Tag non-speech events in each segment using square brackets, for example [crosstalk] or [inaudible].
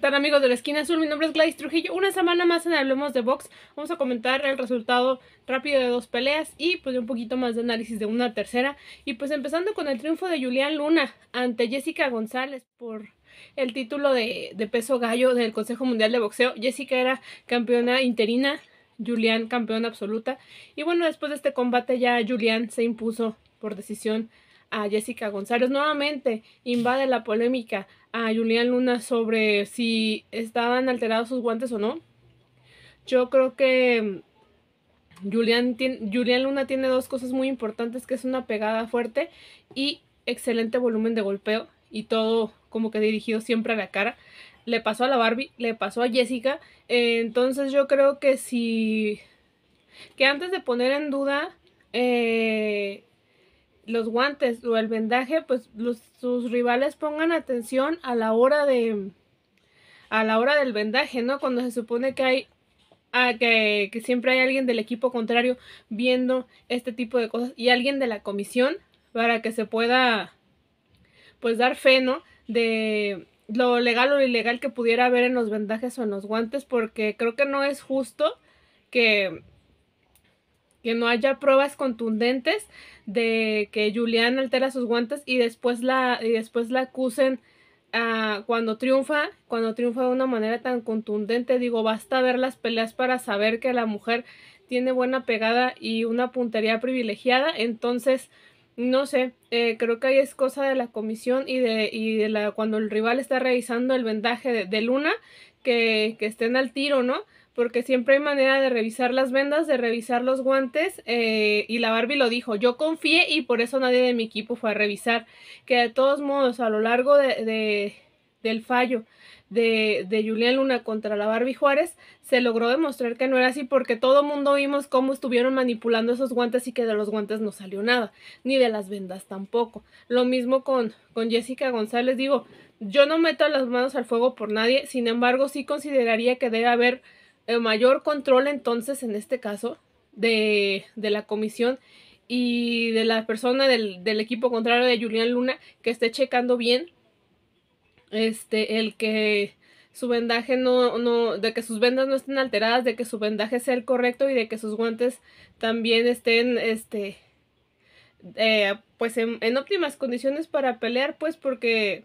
tal amigos de la esquina azul? Mi nombre es Gladys Trujillo. Una semana más en Hablemos de Box. Vamos a comentar el resultado rápido de dos peleas y pues un poquito más de análisis de una tercera. Y pues empezando con el triunfo de Julián Luna ante Jessica González por el título de, de peso gallo del Consejo Mundial de Boxeo. Jessica era campeona interina, Julián campeona absoluta. Y bueno, después de este combate ya Julián se impuso por decisión a Jessica González. Nuevamente invade la polémica a Julián Luna sobre si estaban alterados sus guantes o no. Yo creo que mm, Julián, Luna tiene dos cosas muy importantes, que es una pegada fuerte y excelente volumen de golpeo y todo como que dirigido siempre a la cara. Le pasó a la Barbie, le pasó a Jessica. entonces yo creo que si... que antes de poner en duda eh, los guantes o el vendaje, pues los, sus rivales pongan atención a la hora de a la hora del vendaje, ¿no? Cuando se supone que hay ah, que, que siempre hay alguien del equipo contrario viendo este tipo de cosas y alguien de la comisión para que se pueda pues dar fe, ¿no? De lo legal o ilegal que pudiera haber en los vendajes o en los guantes porque creo que no es justo que que no haya pruebas contundentes de que Julián altera sus guantes y después la, y después la acusen ah, cuando triunfa, cuando triunfa de una manera tan contundente. Digo, basta ver las peleas para saber que la mujer tiene buena pegada y una puntería privilegiada. Entonces, no sé, eh, creo que ahí es cosa de la comisión y de, y de la, cuando el rival está revisando el vendaje de, Luna, que, que estén al tiro, ¿no? porque siempre hay manera de revisar las vendas, de revisar los guantes eh, y la Barbie lo dijo, yo confié y por eso nadie de mi equipo fue a revisar, que de todos modos a lo largo de, del fallo de, de Julián Luna contra la Barbie Juárez, se logró demostrar que no era así porque todo mundo vimos cómo estuvieron manipulando esos guantes y que de los guantes no salió nada, ni de las vendas tampoco. Lo mismo con, con Jessica González, digo, yo no meto las manos al fuego por nadie, sin embargo sí consideraría que debe haber mayor control entonces en este caso de, de la comisión y de la persona del, equipo contrario de Julián Luna que esté checando bien este el que su vendaje no, no, de que sus vendas no estén alteradas, de que su vendaje sea el correcto y de que sus guantes también estén, este, eh, pues en óptimas condiciones para pelear, pues porque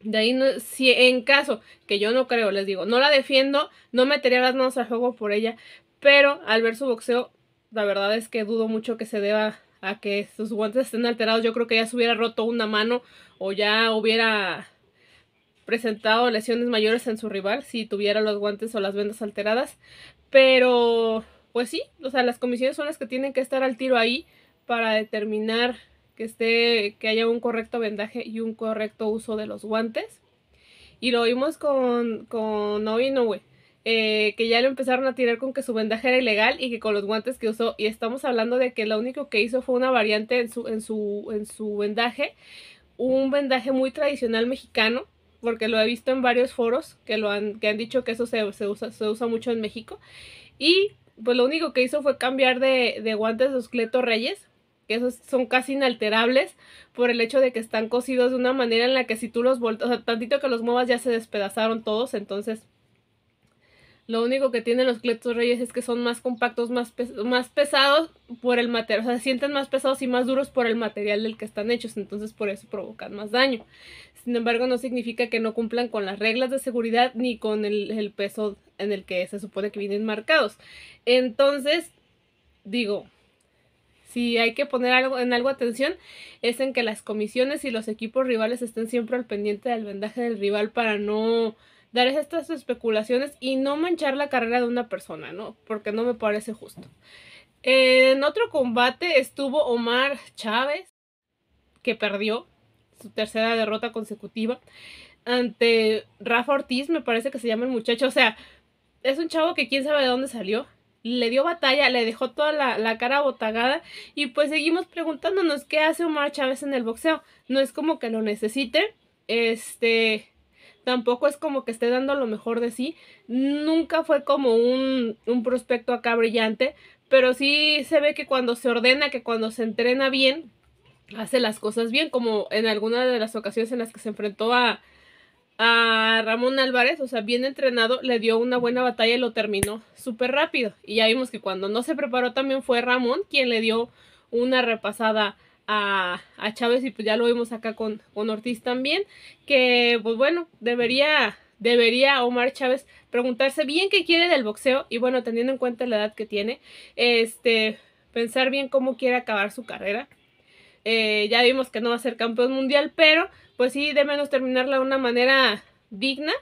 de ahí, si en caso, que yo no creo, les digo, no la defiendo, no metería las manos al juego por ella, pero al ver su boxeo, la verdad es que dudo mucho que se deba a que sus guantes estén alterados. Yo creo que ya se hubiera roto una mano o ya hubiera presentado lesiones mayores en su rival si tuviera los guantes o las vendas alteradas. Pero, pues sí, o sea, las comisiones son las que tienen que estar al tiro ahí para determinar que esté, que haya un correcto vendaje y un correcto uso de los guantes. Y lo vimos con, con y eh, que ya lo empezaron a tirar con que su vendaje era ilegal y que con los guantes que usó, y estamos hablando de que lo único que hizo fue una variante en su, en su, en su vendaje, un vendaje muy tradicional mexicano, porque lo he visto en varios foros que, lo han, que han dicho que eso se, usa, se usa mucho en México. Y pues lo único que hizo fue cambiar de, de guantes los Cleto Reyes que esos son casi inalterables por el hecho de que están cosidos de una manera en la que si tú los volteas, o sea, tantito que los muevas ya se despedazaron todos, entonces lo único que tienen los cletos reyes es que son más compactos, más, más pesados por el material, o sea, se sienten más pesados y más duros por el material del que están hechos, entonces por eso provocan más daño. Sin embargo, no significa que no cumplan con las reglas de seguridad ni con el peso en el que se supone que vienen marcados. Entonces, digo, si hay que poner algo, en algo atención es en que las comisiones y los equipos rivales estén siempre al pendiente del vendaje del rival para no dar estas especulaciones y no manchar la carrera de una persona, ¿no? Porque no me parece justo. En otro combate estuvo Omar Chávez, que perdió su tercera derrota consecutiva ante Rafa Ortiz, me parece que se llama el muchacho, o sea, es un chavo que quién sabe de dónde salió le dio batalla, le dejó toda la, cara botagada y pues seguimos preguntándonos qué hace Omar Chávez en el boxeo. No es como que lo necesite, este, tampoco es como que esté dando lo mejor de sí. Nunca fue como un, un prospecto acá brillante, pero sí se ve que cuando se ordena, que cuando se entrena bien, hace las cosas bien, como en alguna de las ocasiones en las que se enfrentó a, a Ramón Álvarez, o sea, bien entrenado, le dio una buena batalla y lo terminó súper rápido. Y ya vimos que cuando no se preparó también fue Ramón quien le dio una repasada a, Chávez y pues ya lo vimos acá con, Ortiz también, que pues bueno, debería, debería Omar Chávez preguntarse bien qué quiere del boxeo y bueno, teniendo en cuenta la edad que tiene, este, pensar bien cómo quiere acabar su carrera. Eh, ya vimos que no va a ser campeón mundial, pero pues sí, menos terminarla de una manera digna.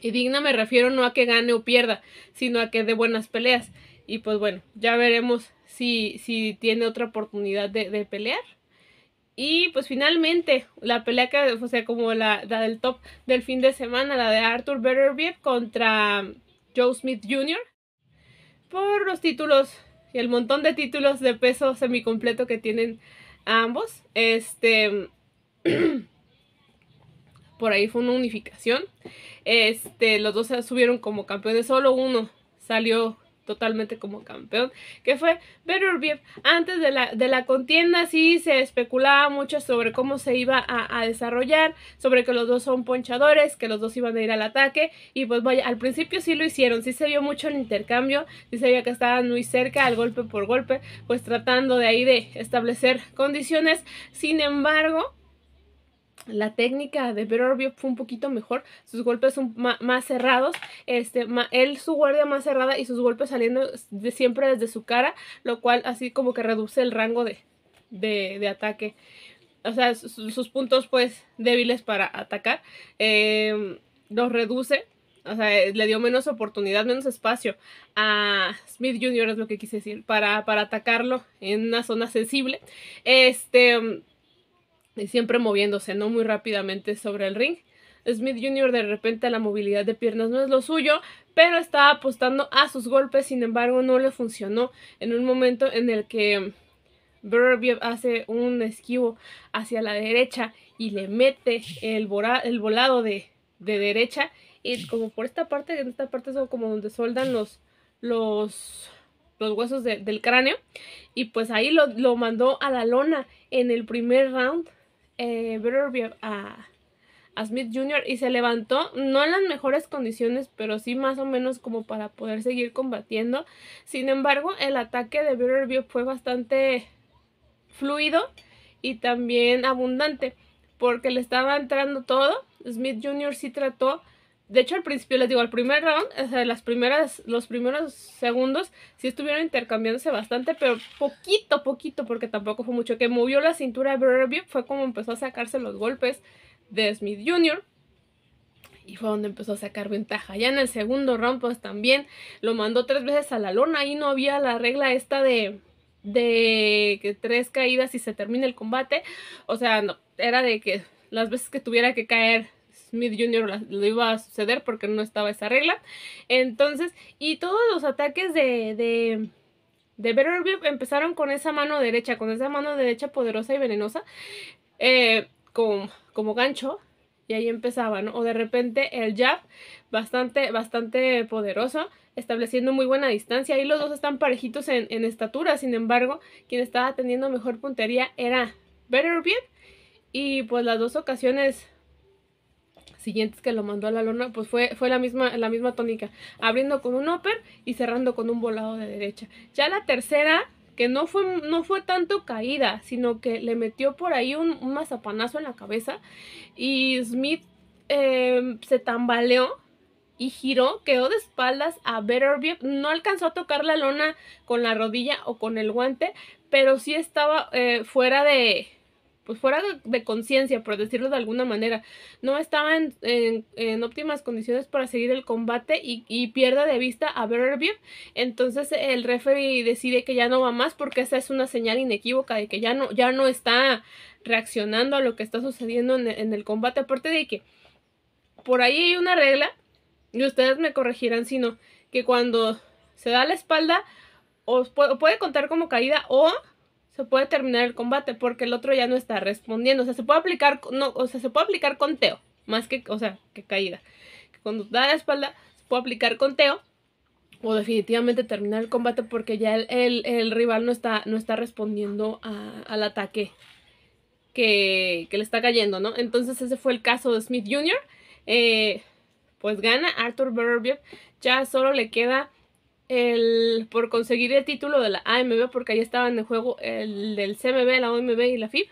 Y digna me refiero no a que gane o pierda, sino a que dé buenas peleas. Y pues bueno, ya veremos si, si tiene otra oportunidad de, pelear. Y pues finalmente, la pelea que, o sea, como la, del top del fin de semana, la de Arthur Beterbiev contra Joe Smith Jr. Por los títulos y el montón de títulos de peso semicompleto que tienen ambos. Este, [clears throat] por ahí fue una unificación. Este, los dos se subieron como campeones, solo uno salió totalmente como campeón, que fue Beef. Antes de la, contienda sí se especulaba mucho sobre cómo se iba a, a, desarrollar, sobre que los dos son ponchadores, que los dos iban a ir al ataque, y pues vaya, al principio sí lo hicieron, sí se vio mucho el intercambio, sí se vio que estaban muy cerca al golpe por golpe, pues tratando de ahí de establecer condiciones, sin embargo, la técnica de Better fue un poquito mejor, sus golpes son más cerrados, este, él su guardia más cerrada y sus golpes saliendo siempre desde su cara, lo cual así como que reduce el rango de, de, ataque, o sea, sus puntos pues débiles para atacar, em, los reduce, o sea, eh, le dio menos oportunidad, menos espacio a Smith Jr. es lo que quise decir, para, para atacarlo en una zona sensible, este y siempre moviéndose, no muy rápidamente sobre el ring. Smith Jr. de repente la movilidad de piernas no es lo suyo, pero estaba apostando a sus golpes, sin embargo no le funcionó en un momento en el que Burby hace un esquivo hacia la derecha y le mete el, el volado de, derecha y como por esta parte, en esta parte es como donde soldan los, los, los huesos del cráneo y pues ahí lo, lo mandó a la lona en el primer round eh, a, Smith Jr. y se levantó, no en las mejores condiciones, pero sí más o menos como para poder seguir combatiendo. Sin embargo, el ataque de Better fue bastante fluido y también abundante, porque le estaba entrando todo. Smith Jr. sí trató de hecho, al principio, les digo, al primer round, o sea, las primeras, los primeros segundos sí estuvieron intercambiándose bastante, pero poquito, poquito, porque tampoco fue mucho. Que movió la cintura de fue como empezó a sacarse los golpes de Smith Jr. Y fue donde empezó a sacar ventaja. Ya en el segundo round, pues también lo mandó tres veces a la lona. Ahí no había la regla esta de, de que tres caídas y se termina el combate. O sea, no, era de que las veces que tuviera que caer Smith Jr. lo iba a suceder porque no estaba esa regla. Entonces, y todos los ataques de, de de Better empezaron con esa mano derecha, con esa mano derecha poderosa y venenosa, eh, como, como gancho, y ahí empezaba, ¿no? O de repente el jab, bastante, bastante poderoso, estableciendo muy buena distancia. Ahí los dos están parejitos en, estatura, sin embargo, quien estaba teniendo mejor puntería era Better Y pues las dos ocasiones siguientes que lo mandó a la lona, pues fue, fue la, misma, la misma tónica, abriendo con un upper y cerrando con un volado de derecha. Ya la tercera, que no fue, no fue tanto caída, sino que le metió por ahí un, mazapanazo en la cabeza y Smith em, se tambaleó y giró, quedó de espaldas a Betterview, No alcanzó a tocar la lona con la rodilla o con el guante, pero sí estaba eh, fuera de, pues fuera de, conciencia, por decirlo de alguna manera, no estaba en, óptimas condiciones para seguir el combate y, y pierda de vista a Beverbiev, entonces el referee decide que ya no va más porque esa es una señal inequívoca de que ya no, ya no está reaccionando a lo que está sucediendo en, el combate, aparte de que por ahí hay una regla, y ustedes me corregirán si no, que cuando se da la espalda, o puede contar como caída o se puede terminar el combate porque el otro ya no está respondiendo. O sea, se puede aplicar, no, o se puede aplicar conteo, más que, o que caída. Cuando da la espalda, se puede aplicar conteo o definitivamente terminar el combate porque ya el, rival no está, no está respondiendo al ataque que, le está cayendo, ¿no? Entonces ese fue el caso de Smith Jr. Eh, pues gana Arthur Berbiev. Ya solo le queda el, por conseguir el título de la AMB, porque ahí estaban en juego el del CMB, la OMB y la FIB.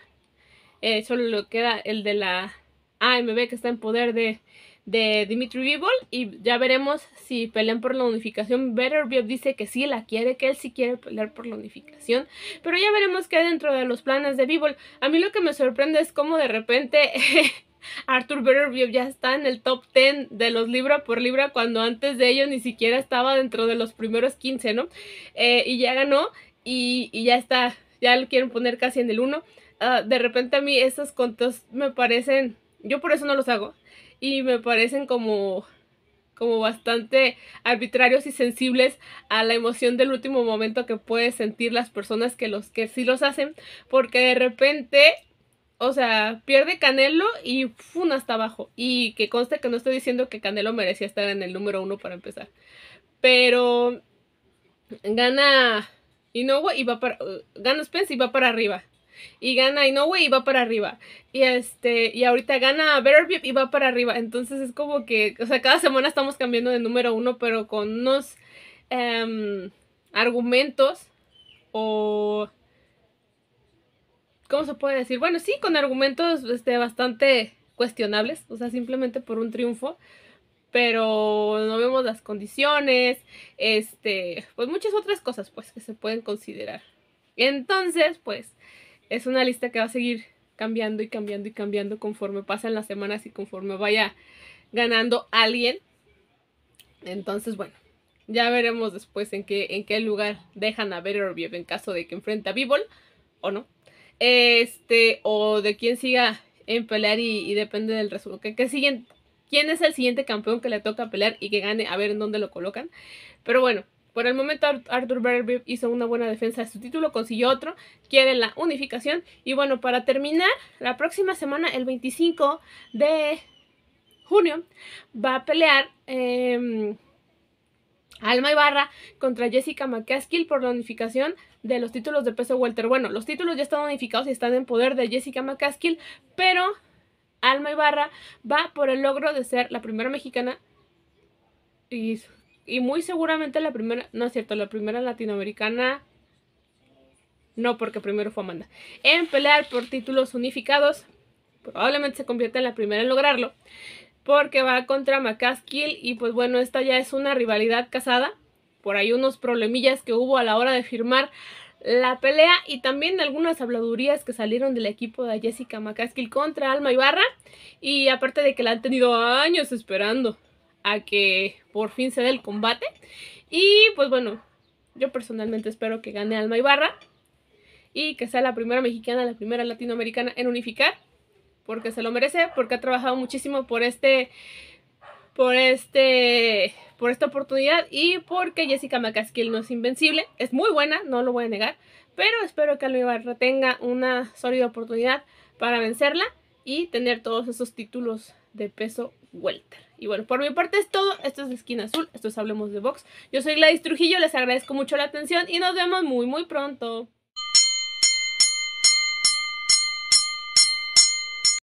Eh, solo queda el de la AMB que está en poder de, de Dimitri Vivol. Y ya veremos si pelean por la unificación. Better Vivol dice que sí la quiere, que él sí quiere pelear por la unificación. Pero ya veremos qué dentro de los planes de Vivol. A mí lo que me sorprende es cómo de repente. [laughs] Arthur Butterfield ya está en el top 10 de los libra por libra cuando antes de ello ni siquiera estaba dentro de los primeros 15, ¿no? Eh, y ya ganó y, ya está, ya lo quieren poner casi en el 1. Ah, de repente a mí esos contos me parecen, yo por eso no los hago y me parecen como como bastante arbitrarios y sensibles a la emoción del último momento que pueden sentir las personas que los que sí los hacen, porque de repente o sea, pierde Canelo y Fun hasta abajo. Y que conste que no estoy diciendo que Canelo merecía estar en el número uno para empezar. Pero gana Inoue y va para. Gana Spence y va para arriba. Y gana Inoue y va para arriba. Y este. Y ahorita gana Beterbiev y va para arriba. Entonces es como que. O sea, cada semana estamos cambiando de número uno, pero con unos em, argumentos. O ¿cómo se puede decir? Bueno, sí, con argumentos este, bastante cuestionables, o sea, simplemente por un triunfo, pero no vemos las condiciones, este, pues muchas otras cosas, pues, que se pueden considerar. Entonces, pues, es una lista que va a seguir cambiando y cambiando y cambiando conforme pasan las semanas y conforme vaya ganando alguien. Entonces, bueno, ya veremos después en qué, en qué lugar dejan a Better en caso de que enfrente a Bibol o no. Este, o de quién siga en pelear y, depende del resultado. Que, quién es el siguiente campeón que le toca pelear y que gane, a ver en dónde lo colocan. Pero bueno, por el momento Arthur Better hizo una buena defensa de su título, consiguió otro, quiere la unificación. Y bueno, para terminar, la próxima semana, el 25 de junio, va a pelear em, Alma Ibarra contra Jessica McCaskill por la unificación de los títulos de peso Walter Bueno, los títulos ya están unificados y están en poder de Jessica McCaskill, pero Alma Ibarra va por el logro de ser la primera mexicana y, y muy seguramente la primera, no es cierto, la primera latinoamericana no, porque primero fue Amanda. En pelear por títulos unificados, probablemente se convierta en la primera en lograrlo, porque va contra McCaskill y pues bueno, esta ya es una rivalidad casada por ahí unos problemillas que hubo a la hora de firmar la pelea y también algunas habladurías que salieron del equipo de Jessica McCaskill contra Alma Ibarra y aparte de que la han tenido años esperando a que por fin se dé el combate y pues bueno, yo personalmente espero que gane Alma Ibarra y que sea la primera mexicana, la primera latinoamericana en unificar porque se lo merece, porque ha trabajado muchísimo por este por este por esta oportunidad y porque Jessica McCaskill no es invencible. Es muy buena, no lo voy a negar, pero espero que Alibar tenga una sólida oportunidad para vencerla y tener todos esos títulos de peso welter. Y bueno, por mi parte es todo. Esto es Esquina Azul, esto es Hablemos de Box. Yo soy Gladys Trujillo, les agradezco mucho la atención y nos vemos muy muy pronto.